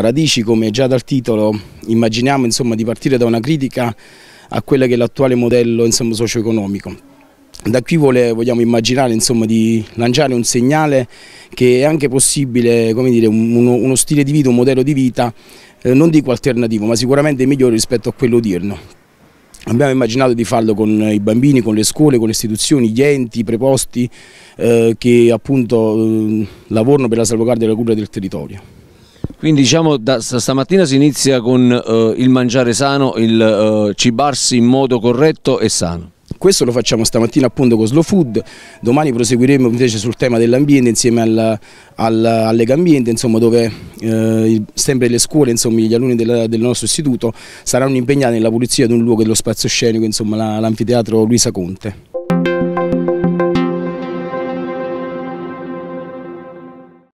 Radici, come già dal titolo immaginiamo insomma, di partire da una critica a quello che è l'attuale modello insomma, socio-economico. Da qui vole, vogliamo immaginare insomma, di lanciare un segnale che è anche possibile dire, uno, uno, stile di vita, un modello di vita, eh, non dico alternativo, ma sicuramente migliore rispetto a quello odierno. Abbiamo immaginato di farlo con i bambini, con le scuole, con le istituzioni, gli enti, i preposti eh, che appunto eh, lavorano per la salvaguardia e la cura del territorio. Quindi diciamo da stamattina si inizia con eh, il mangiare sano, il eh, cibarsi in modo corretto e sano. Questo lo facciamo stamattina appunto con Slow Food, domani proseguiremo invece sul tema dell'ambiente insieme al, al, all'Egambiente, insomma, dove eh, sempre le scuole, insomma, gli alunni del, del, nostro istituto saranno impegnati nella pulizia di un luogo dello spazio scenico, insomma l'anfiteatro Luisa Conte.